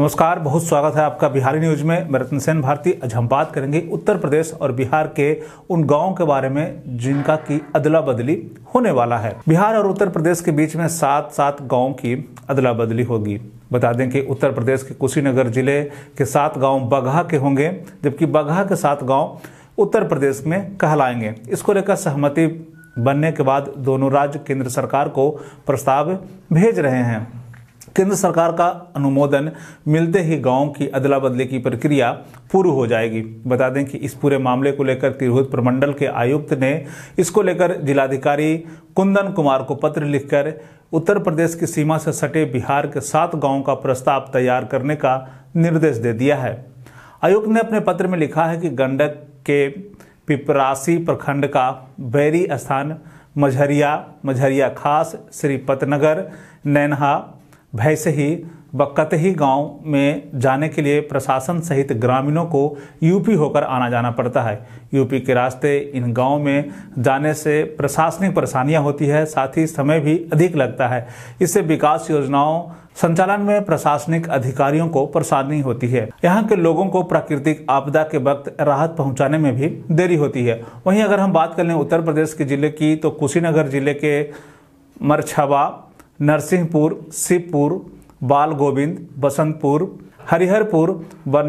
नमस्कार बहुत स्वागत है आपका बिहारी न्यूज में मैं रतन सेन भारती आज हम बात करेंगे उत्तर प्रदेश और बिहार के उन गांवों के बारे में जिनका की अदला बदली होने वाला है बिहार और उत्तर प्रदेश के बीच में सात सात गाँव की अदला बदली होगी बता दें कि उत्तर प्रदेश के कुशीनगर जिले के सात गाँव बगहा के होंगे जबकि बगहा के सात गाँव उत्तर प्रदेश में कहलाएंगे इसको लेकर सहमति बनने के बाद दोनों राज्य केंद्र सरकार को प्रस्ताव भेज रहे हैं केंद्र सरकार का अनुमोदन मिलते ही गाँव की अदला बदली की प्रक्रिया पूर्व हो जाएगी बता दें कि इस पूरे मामले को लेकर तिरहुत प्रमंडल के आयुक्त ने इसको लेकर जिलाधिकारी कुंदन कुमार को पत्र लिखकर उत्तर प्रदेश की सीमा से सटे बिहार के सात गाँव का प्रस्ताव तैयार करने का निर्देश दे दिया है आयुक्त ने अपने पत्र में लिखा है कि गंडक के पिपरासी प्रखंड का बैरी स्थान मझरिया मझरिया खास श्रीपतनगर नैनहा भैसे ही व कतही गांव में जाने के लिए प्रशासन सहित ग्रामीणों को यूपी होकर आना जाना पड़ता है यूपी के रास्ते इन गांव में जाने से प्रशासनिक परेशानियां होती है साथ ही समय भी अधिक लगता है इससे विकास योजनाओं संचालन में प्रशासनिक अधिकारियों को परेशानी होती है यहाँ के लोगों को प्राकृतिक आपदा के वक्त राहत पहुँचाने में भी देरी होती है वहीं अगर हम बात कर लें उत्तर प्रदेश के जिले की तो कुशीनगर जिले के मरछवा नरसिंहपुर शिवपुर बाल गोविंद बसंतपुर हरिहरपुर व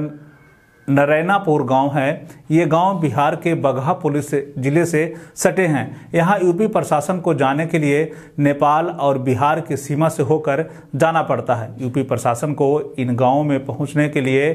नरैनापुर गांव है ये गांव बिहार के बगहा पुलिस जिले से सटे हैं यहाँ यूपी प्रशासन को जाने के लिए नेपाल और बिहार की सीमा से होकर जाना पड़ता है यूपी प्रशासन को इन गांवों में पहुँचने के लिए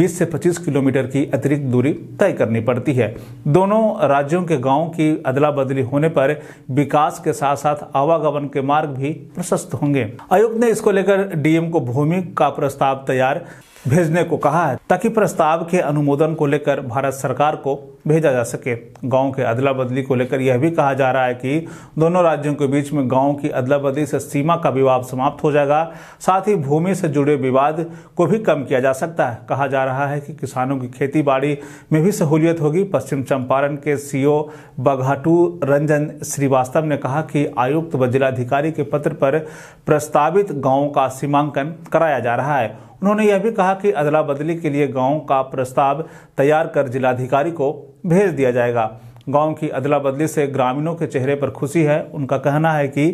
20 से 25 किलोमीटर की अतिरिक्त दूरी तय करनी पड़ती है दोनों राज्यों के गाँव की अदला बदली होने पर विकास के साथ साथ आवागमन के मार्ग भी प्रशस्त होंगे आयुक्त ने इसको लेकर डीएम को भूमि का प्रस्ताव तैयार भेजने को कहा है ताकि प्रस्ताव के अनुमोदन को लेकर भारत सरकार को भेजा जा सके गांव के अदला बदली को लेकर यह भी कहा जा रहा है कि दोनों राज्यों के बीच में गांव की अदला बदली से सीमा का विवाद समाप्त हो जाएगा साथ ही भूमि से जुड़े विवाद को भी कम किया जा सकता है कहा जा रहा है कि किसानों की खेती बाड़ी में भी सहूलियत होगी पश्चिम चंपारण के सीओ बघाटू रंजन श्रीवास्तव ने कहा कि आयुक्त व जिलाधिकारी के पत्र पर प्रस्तावित गाँव का सीमांकन कराया जा रहा है उन्होंने यह भी कहा कि अदला बदली के लिए गाँव का प्रस्ताव तैयार कर जिलाधिकारी को भेज दिया जाएगा गांव की अदला बदली से ग्रामीणों के चेहरे पर खुशी है उनका कहना है कि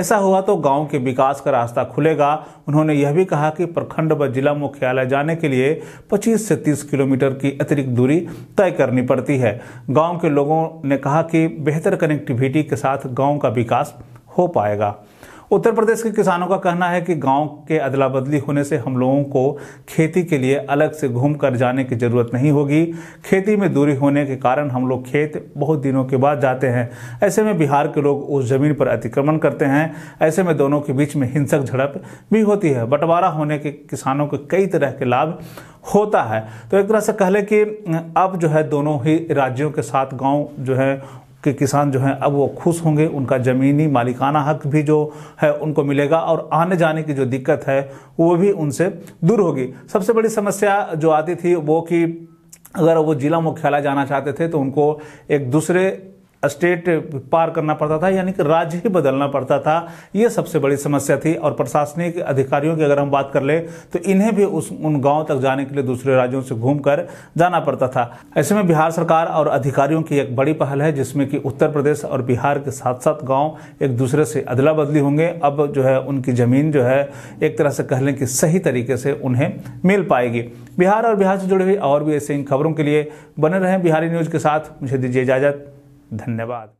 ऐसा हुआ तो गांव के विकास का रास्ता खुलेगा उन्होंने यह भी कहा कि प्रखंड व जिला मुख्यालय जाने के लिए 25 से 30 किलोमीटर की अतिरिक्त दूरी तय करनी पड़ती है गांव के लोगों ने कहा कि बेहतर कनेक्टिविटी के साथ गाँव का विकास हो पाएगा उत्तर प्रदेश के किसानों का कहना है कि गांव के अदला बदली होने से हम लोगों को खेती के लिए अलग से घूम कर जाने की ज़रूरत नहीं होगी खेती में दूरी होने के कारण हम लोग खेत बहुत दिनों के बाद जाते हैं ऐसे में बिहार के लोग उस ज़मीन पर अतिक्रमण करते हैं ऐसे में दोनों के बीच में हिंसक झड़प भी होती है बंटवारा होने के किसानों के कई तरह के लाभ होता है तो एक तरह से कह कि अब जो है दोनों ही राज्यों के साथ गांव जो है कि किसान जो हैं अब वो खुश होंगे उनका ज़मीनी मालिकाना हक भी जो है उनको मिलेगा और आने जाने की जो दिक्कत है वो भी उनसे दूर होगी सबसे बड़ी समस्या जो आती थी वो कि अगर वो जिला मुख्यालय जाना चाहते थे तो उनको एक दूसरे स्टेट पार करना पड़ता था यानी कि राज्य ही बदलना पड़ता था ये सबसे बड़ी समस्या थी और प्रशासनिक अधिकारियों की अगर हम बात कर ले तो इन्हें भी उस उन गांव तक जाने के लिए दूसरे राज्यों से घूमकर जाना पड़ता था ऐसे में बिहार सरकार और अधिकारियों की एक बड़ी पहल है जिसमें कि उत्तर प्रदेश और बिहार के साथ साथ गाँव एक दूसरे से अदला बदली होंगे अब जो है उनकी ज़मीन जो है एक तरह से कह लें कि सही तरीके से उन्हें मिल पाएगी बिहार और बिहार से जुड़े हुई और भी ऐसे इन खबरों के लिए बने रहें बिहारी न्यूज़ के साथ मुझे दीजिए इजाज़त धन्यवाद